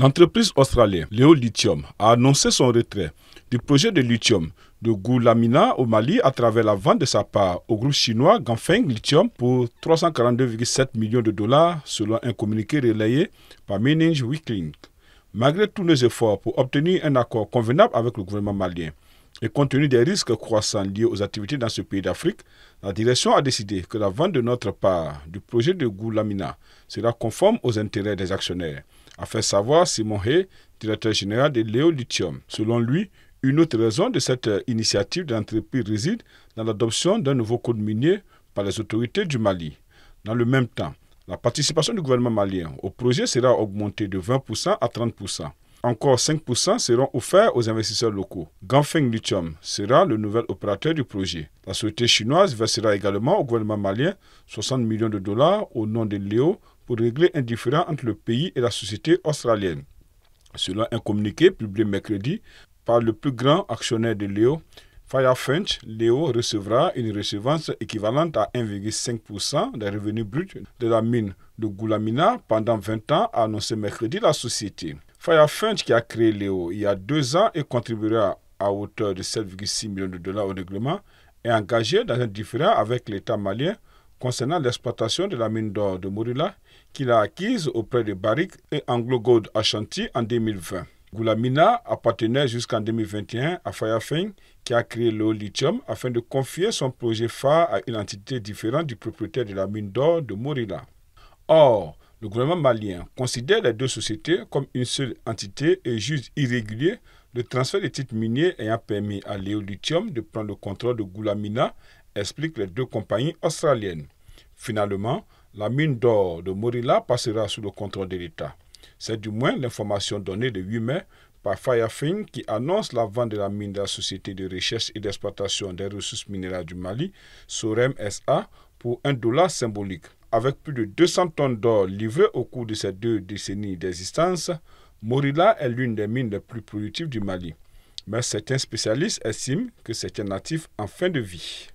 L'entreprise australienne Léo Lithium a annoncé son retrait du projet de lithium de Goulamina au Mali à travers la vente de sa part au groupe chinois Ganfeng Lithium pour 342,7 millions de dollars selon un communiqué relayé par Meninge Weekly. Malgré tous nos efforts pour obtenir un accord convenable avec le gouvernement malien et compte tenu des risques croissants liés aux activités dans ce pays d'Afrique, la direction a décidé que la vente de notre part du projet de Goulamina sera conforme aux intérêts des actionnaires a fait savoir Simon Hay, directeur général de Léo Lithium. Selon lui, une autre raison de cette euh, initiative d'entreprise réside dans l'adoption d'un nouveau code minier par les autorités du Mali. Dans le même temps, la participation du gouvernement malien au projet sera augmentée de 20% à 30%. Encore 5% seront offerts aux investisseurs locaux. Ganfeng Lithium sera le nouvel opérateur du projet. La société chinoise versera également au gouvernement malien 60 millions de dollars au nom de Léo e pour régler un différend entre le pays et la société australienne. Selon un communiqué publié mercredi par le plus grand actionnaire de Léo, e Firefinch, Léo e recevra une recevance équivalente à 1,5% des revenus bruts de la mine de Goulamina pendant 20 ans, a annoncé mercredi la société. Firefinch, qui a créé Léo e il y a deux ans et contribuera à hauteur de 7,6 millions de dollars au règlement, est engagé dans un différend avec l'État malien concernant l'exploitation de la mine d'or de Morula qu'il a acquise auprès de Barrick et Anglo Gold Ashanti en 2020. Goulamina appartenait jusqu'en 2021 à Firefang qui a créé le lithium afin de confier son projet phare à une entité différente du propriétaire de la mine d'or de Morila. Or, le gouvernement malien considère les deux sociétés comme une seule entité et juge irrégulier le transfert des titres miniers ayant permis à Léo Lithium de prendre le contrôle de Goulamina explique les deux compagnies australiennes. Finalement, la mine d'or de Morilla passera sous le contrôle de l'État. C'est du moins l'information donnée le 8 mai par Firefin qui annonce la vente de la mine de la Société de recherche et d'exploitation des ressources minérales du Mali, SOREM SA, pour un dollar symbolique. Avec plus de 200 tonnes d'or livrées au cours de ces deux décennies d'existence, Morila est l'une des mines les plus productives du Mali. Mais certains spécialistes estiment que c'est un natif en fin de vie.